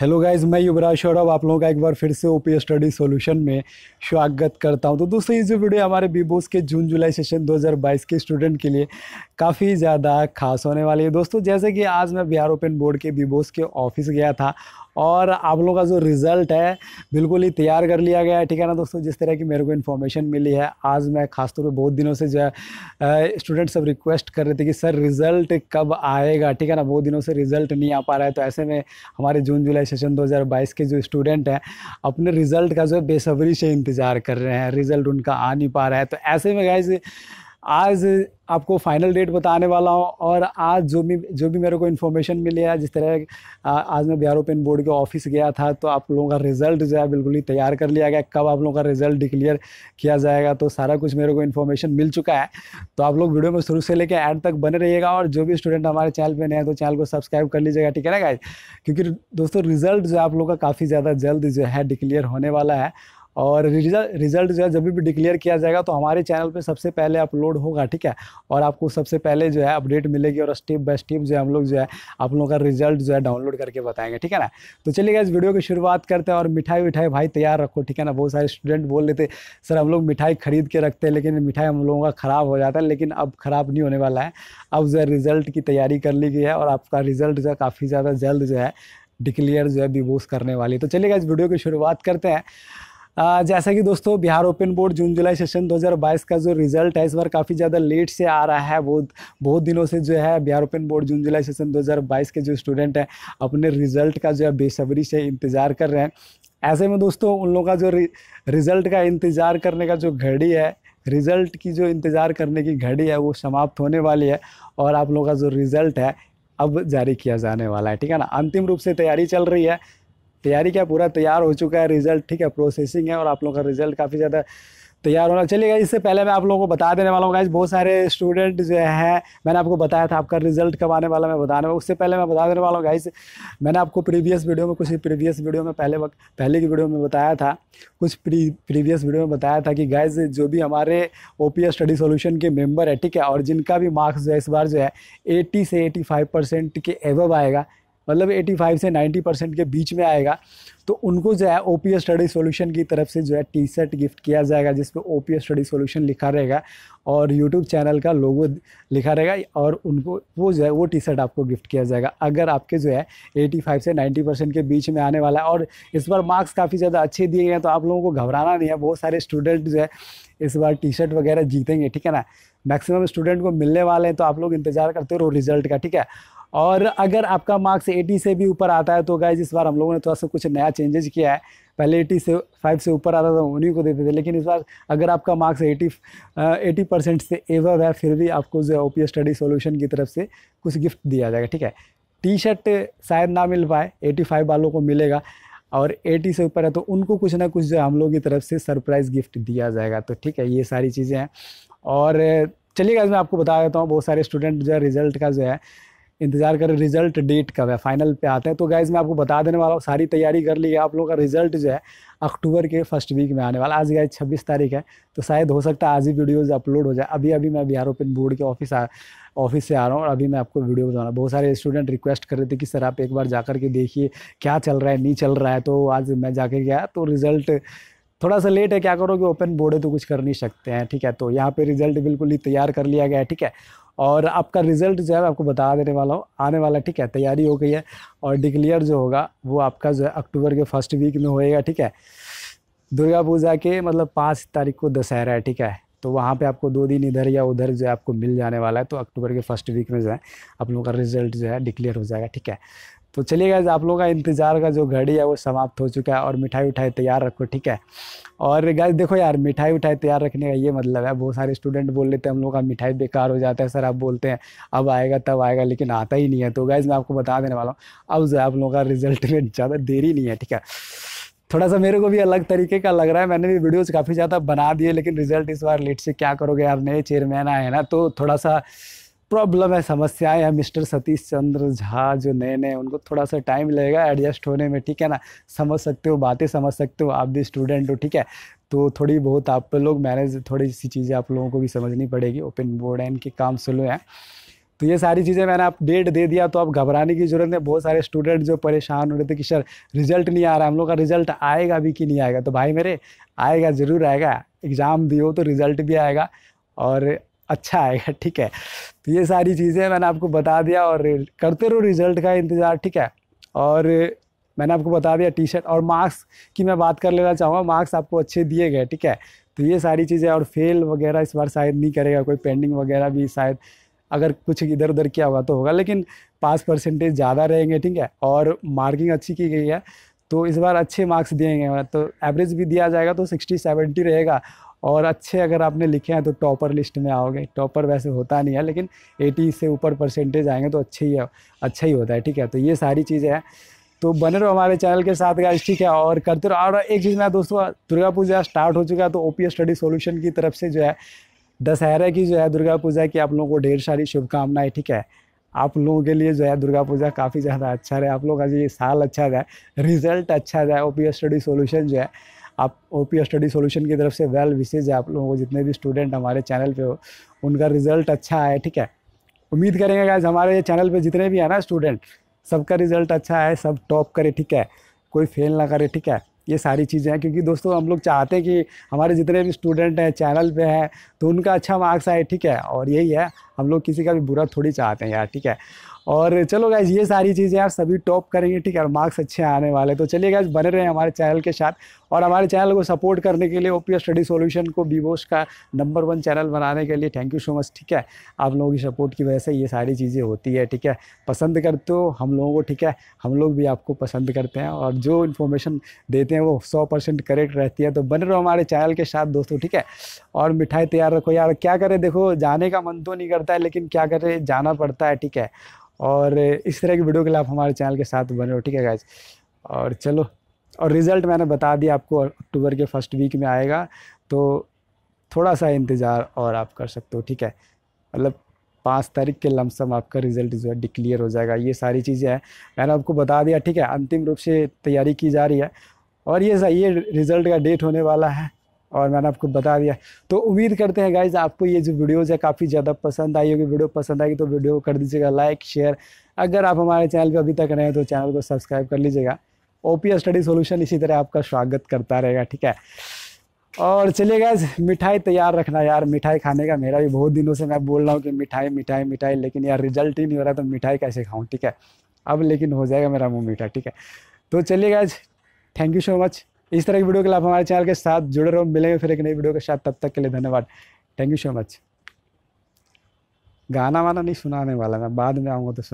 hello guys मैं युवराज सौरभ आप लोगों का एक बार फिर से ओपी स्टडी सॉल्यूशन में स्वागत करता हूं तो दोस्तों ये जो वीडियो हमारे बीबोस के जून जुलाई सेशन 2022 के स्टूडेंट के लिए काफ़ी ज़्यादा खास होने वाली है दोस्तों जैसे कि आज मैं बिहार ओपन बोर्ड के बीबोस के ऑफिस गया था और आप लोगों का जो रिज़ल्ट है बिल्कुल ही तैयार कर लिया गया है ठीक है ना दोस्तों जिस तरह की मेरे को इन्फॉर्मेशन मिली है आज मैं खासतौर पे बहुत दिनों से जो है स्टूडेंट सब रिक्वेस्ट कर रहे थे कि सर रिज़ल्ट कब आएगा ठीक है ना बहुत दिनों से रिज़ल्ट नहीं आ पा रहा है तो ऐसे में हमारे जून जुलाई सेशन 2022 के जो स्टूडेंट हैं अपने रिज़ल्ट का जो है बेसब्री से इंतज़ार कर रहे हैं रिज़ल्ट उनका आ नहीं पा रहा है तो ऐसे में गाइज आज आपको फाइनल डेट बताने वाला हूँ और आज जो भी जो भी मेरे को इन्फॉर्मेशन मिली है जिस तरह आज मैं बिहार ओपन बोर्ड के ऑफिस गया था तो आप लोगों का रिज़ल्ट जो है बिल्कुल ही तैयार कर लिया गया कब आप लोगों का रिज़ल्ट डिक्लेयर किया जाएगा तो सारा कुछ मेरे को इन्फॉर्मेशन मिल चुका है तो आप लोग वीडियो में शुरू से लेकर एंड तक बने रहिएगा और जो भी स्टूडेंट हमारे चैनल पर नए हैं तो चैनल को सब्सक्राइब कर लीजिएगा ठीक है ना क्योंकि दोस्तों रिज़ल्ट जो आप लोग का काफ़ी ज़्यादा जल्द जो है डिक्लेयर होने वाला है और रिजल्ट रिजल्ट जो है जब भी डिक्लेयर किया जाएगा तो हमारे चैनल पे सबसे पहले अपलोड होगा ठीक है और आपको सबसे पहले जो है अपडेट मिलेगी और स्टेप बाय स्टेप जो है हम लोग जो है आप लोगों का रिजल्ट जो है डाउनलोड करके बताएंगे ठीक है ना तो चलिए इस वीडियो की शुरुआत करते हैं और मिठाई विठाई भाई तैयार रखो ठीक है ना बहुत सारे स्टूडेंट बोल रहे थे सर हम लोग मिठाई खरीद के रखते हैं लेकिन मिठाई हम लोगों का ख़राब हो जाता है लेकिन अब ख़राब नहीं होने वाला है अब जो है रिज़ल्ट की तैयारी कर ली गई है और आपका रिज़ल्ट जो है काफ़ी ज़्यादा जल्द जो है डिक्लेयर जो है विभूस करने वाली तो चलिएगा इस वीडियो की शुरुआत करते हैं जैसा कि दोस्तों Bihar open board June July session 2022 का जो रिजल्ट है इस बार काफ़ी ज़्यादा लेट से आ रहा है वो बहुत दिनों से जो है Bihar open board June July session 2022 के जो स्टूडेंट हैं अपने रिजल्ट का जो है बेसब्री से इंतज़ार कर रहे हैं ऐसे में दोस्तों उन लोगों का जो रिज़ल्ट का इंतज़ार करने का जो घड़ी है रिज़ल्ट की जो इंतज़ार करने की घड़ी है वो समाप्त होने वाली है और आप लोगों का जो रिज़ल्ट है अब जारी किया जाने वाला है ठीक है ना अंतिम रूप से तैयारी चल रही है तैयारी क्या पूरा तैयार हो चुका है रिजल्ट ठीक है प्रोसेसिंग है और आप लोगों का रिजल्ट काफ़ी ज़्यादा तैयार होना चलिएगा इससे पहले मैं आप लोगों को बता देने वाला हूँ गाइज बहुत सारे स्टूडेंट जो हैं मैंने आपको बताया था आपका रिजल्ट कब आने वाला मैं बताने वाला उससे पहले मैं बता देने वाला हूँ गाइज मैंने आपको प्रीवियस वीडियो में कुछ प्रीवियस वीडियो में पहले वक्त पहले की वीडियो में बताया था कुछ प्री प्रीवियस वीडियो में बताया था कि गाइज जो भी हमारे ओ स्टडी सोल्यूशन के मेम्बर है ठीक है और जिनका भी मार्क्स जो है इस बार जो है एट्टी से एटी के एवब आएगा मतलब 85 से 90 परसेंट के बीच में आएगा तो उनको जो है ओ पी स्टडी सोल्यूशन की तरफ से जो है टी शर्ट गिफ्ट किया जाएगा जिस पर O P S study solution लिखा रहेगा और यूट्यूब चैनल का लोगो लिखा रहेगा और उनको वो जो है वो टी शर्ट आपको गिफ्ट किया जाएगा अगर आपके जो है 85 से 90 परसेंट के बीच में आने वाला है और इस बार मार्क्स काफ़ी ज़्यादा अच्छे दिए गए हैं तो आप लोगों को घबराना नहीं है बहुत सारे स्टूडेंट जो है इस बार टी शर्ट वगैरह जीतेंगे ठीक है ना मैक्सिमम स्टूडेंट को मिलने वाले हैं तो आप लोग इंतज़ार करते रहो रिजल्ट का ठीक है और अगर आपका मार्क्स 80 से भी ऊपर आता है तो गाइज इस बार हम लोगों ने थोड़ा सा कुछ नया चेंजेस किया है पहले 80 से फाइव से ऊपर आता था उन्हीं को देते थे लेकिन इस बार अगर आपका मार्क्स 80 एटी परसेंट से एवव है फिर भी आपको जो है ओ स्टडी सोल्यूशन की तरफ से कुछ गिफ्ट दिया जाएगा ठीक है टी शर्ट शायद ना मिल पाए फाइव वालों को मिलेगा और 80 से ऊपर है तो उनको कुछ ना कुछ जो हम लोग की तरफ से सरप्राइज़ गिफ्ट दिया जाएगा तो ठीक है ये सारी चीज़ें हैं और चलिए मैं आपको बता देता हूँ बहुत सारे स्टूडेंट जो है रिज़ल्ट का जो है इंतज़ार कर रिजल्ट डेट कब है फाइनल पे आते हैं तो गाइज़ मैं आपको बता देने वाला हूँ सारी तैयारी कर ली है आप लोगों का रिजल्ट जो है अक्टूबर के फर्स्ट वीक में आने वाला आज गाइज छब्बीस तारीख है तो शायद हो सकता है आज ही वीडियोज़ अपलोड हो जाए अभी अभी मैं बिहार ओपन बोर्ड के ऑफिस आ ऑफिस से आ रहा हूँ और अभी मैं आपको वीडियो बताना बहुत सारे स्टूडेंट रिक्वेस्ट कर रहे थे कि सर आप एक बार जा के देखिए क्या चल रहा है नहीं चल रहा है तो आज मैं जाकर गया तो रिज़ल्ट थोड़ा सा लेट है क्या करोगे ओपन बोर्ड है तो कुछ कर नहीं सकते हैं ठीक है तो यहाँ पे रिजल्ट बिल्कुल ही तैयार कर लिया गया है ठीक है और आपका रिजल्ट जो है मैं आपको बता देने वाला हूँ आने वाला ठीक है तैयारी हो गई है और डिक्लेयर जो होगा वो आपका जो है अक्टूबर के फर्स्ट वीक में होएगा ठीक है दुर्गा पूजा के मतलब पाँच तारीख को दशहरा है ठीक है तो वहाँ पे आपको दो दिन इधर या उधर जो है आपको मिल जाने वाला है तो अक्टूबर के फर्स्ट वीक में जो है आप लोगों का रिजल्ट जो है डिक्लेयर हो जाएगा ठीक है तो चलिए गैज आप लोगों का इंतज़ार का जो घड़ी है वो समाप्त हो चुका है और मिठाई उठाई तैयार रखो ठीक है और गैस देखो यार मिठाई उठाई तैयार रखने का ये मतलब है बहुत सारे स्टूडेंट बोल लेते हैं हम लोग का मिठाई बेकार हो जाता है सर आप बोलते हैं अब आएगा तब आएगा लेकिन आता ही नहीं है तो गैज मैं आपको बता देने वाला हूँ अब जो है आप लोगों का रिजल्ट में ज़्यादा देरी नहीं है ठीक है थोड़ा सा मेरे को भी अलग तरीके का लग रहा है मैंने भी वीडियोस काफ़ी ज़्यादा बना दिए लेकिन रिजल्ट इस बार लेट से क्या करोगे यार नए चेयरमैन आए ना तो थोड़ा सा प्रॉब्लम है समस्याएं है मिस्टर सतीश चंद्र झा जो नए नए उनको थोड़ा सा टाइम लगेगा एडजस्ट होने में ठीक है ना समझ सकते हो बातें समझ सकते हो आप भी स्टूडेंट हो ठीक है तो थोड़ी बहुत आप लोग मैनेज थोड़ी सी चीज़ें आप लोगों को भी समझनी पड़ेगी ओपन बोर्ड एंड के काम स्लो हैं तो ये सारी चीज़ें मैंने आप डेट दे दिया तो आप घबराने की जरूरत नहीं बहुत सारे स्टूडेंट जो परेशान हो रहे थे कि सर रिजल्ट नहीं आ रहा हम लोग का रिजल्ट आएगा भी कि नहीं आएगा तो भाई मेरे आएगा ज़रूर आएगा एग्ज़ाम दियो तो रिज़ल्ट भी आएगा और अच्छा आएगा ठीक है तो ये सारी चीज़ें मैंने आपको बता दिया और करते रहो रिज़ल्ट का इंतज़ार ठीक है और मैंने आपको बता दिया टी शर्ट और मार्क्स की मैं बात कर लेना चाहूँगा मार्क्स आपको अच्छे दिए गए ठीक है तो ये सारी चीज़ें और फेल वगैरह इस बार शायद नहीं करेगा कोई पेंडिंग वगैरह भी शायद अगर कुछ इधर उधर किया हुआ तो होगा लेकिन पास परसेंटेज ज़्यादा रहेंगे ठीक है और मार्किंग अच्छी की गई है तो इस बार अच्छे मार्क्स दिए गए तो एवरेज भी दिया जाएगा तो सिक्सटी सेवेंटी रहेगा और अच्छे अगर आपने लिखे हैं तो टॉपर लिस्ट में आओगे टॉपर वैसे होता नहीं है लेकिन एटी से ऊपर परसेंटेज आएंगे तो अच्छे ही है अच्छा ही होता है ठीक है तो ये सारी चीज़ें हैं तो बने रहो हमारे चैनल के साथ गाइस ठीक है और करते रहो और एक चीज़ मैं दोस्तों दुर्गा पूजा स्टार्ट हो चुका है तो ओपी स्टडी सॉल्यूशन की तरफ से जो है दशहरा की जो है दुर्गा पूजा की आप लोगों को ढेर सारी शुभकामनाएं ठीक है आप लोगों के लिए जो है दुर्गा पूजा काफ़ी ज़्यादा अच्छा रहे आप लोगों का ये साल अच्छा जाए रिजल्ट अच्छा जाए ओ स्टडी सोल्यूशन जो है आप ओ स्टडी सोल्यूशन की तरफ से वेल विशेज है आप लोगों को जितने भी स्टूडेंट हमारे चैनल पे हो उनका रिजल्ट अच्छा आए ठीक है उम्मीद करेंगे गाइज हमारे चैनल पे जितने भी हैं ना स्टूडेंट सबका रिजल्ट अच्छा है सब टॉप करे ठीक है कोई फेल ना करे ठीक है ये सारी चीज़ें हैं क्योंकि दोस्तों हम लोग चाहते हैं कि हमारे जितने भी स्टूडेंट हैं चैनल पे हैं तो उनका अच्छा मार्क्स आए ठीक है और यही है हम लोग किसी का भी बुरा थोड़ी चाहते हैं यार ठीक है और चलो गाइज ये सारी चीज़ें आप सभी टॉप करेंगे ठीक है और मार्क्स अच्छे आने वाले तो चलिए गाइज बने रहे हमारे चैनल के साथ और हमारे चैनल को सपोर्ट करने के लिए ओपी स्टडी सॉल्यूशन को बीबोस का नंबर वन चैनल बनाने के लिए थैंक यू सो मच ठीक है आप लोगों की सपोर्ट की वजह से ये सारी चीज़ें होती है ठीक है पसंद करते हो हम लोगों को ठीक है हम लोग भी आपको पसंद करते हैं और जो इन्फॉर्मेशन देते हैं वो सौ परसेंट करेक्ट रहती है तो बने रहो हमारे चैनल के साथ दोस्तों ठीक है और मिठाई तैयार रखो यार क्या करें देखो जाने का मन तो नहीं करता है लेकिन क्या करें जाना पड़ता है ठीक है और इस तरह की वीडियो के लिए आप हमारे चैनल के साथ बने रहो ठीक है गाइज और चलो और रिज़ल्ट मैंने बता दिया आपको अक्टूबर के फर्स्ट वीक में आएगा तो थोड़ा सा इंतज़ार और आप कर सकते हो ठीक है मतलब पाँच तारीख के लमसम आपका रिज़ल्ट जो है डिक्लियर हो जाएगा ये सारी चीज़ें हैं मैंने आपको बता दिया ठीक है अंतिम रूप से तैयारी की जा रही है और ये ये रिज़ल्ट का डेट होने वाला है और मैंने आपको बता दिया तो उम्मीद करते हैं गाइज आपको ये जो वीडियोज़ है काफ़ी ज़्यादा पसंद आई होगी वीडियो पसंद आएगी तो वीडियो कर दीजिएगा लाइक शेयर अगर आप हमारे चैनल पर अभी तक रहे हैं तो चैनल को सब्सक्राइब कर लीजिएगा एस स्टडी सोल्यूशन इसी तरह आपका स्वागत करता रहेगा ठीक है और चलिए गाइज मिठाई तैयार रखना यार मिठाई खाने का मेरा भी बहुत दिनों से मैं बोल रहा हूँ कि मिठाई मिठाई मिठाई लेकिन यार रिजल्ट ही नहीं हो रहा तो मिठाई कैसे खाऊँ ठीक है अब लेकिन हो जाएगा मेरा मुँह मीठा ठीक है तो चलिए guys thank you so much इस तरह की वीडियो के लिए आप हमारे चैनल के साथ जुड़े रहो मिलेंगे फिर एक नई वीडियो के साथ तब तक के लिए धन्यवाद थैंक यू सो मच गाना वाना नहीं सुनाने वाला मैं बाद में आऊँगा तो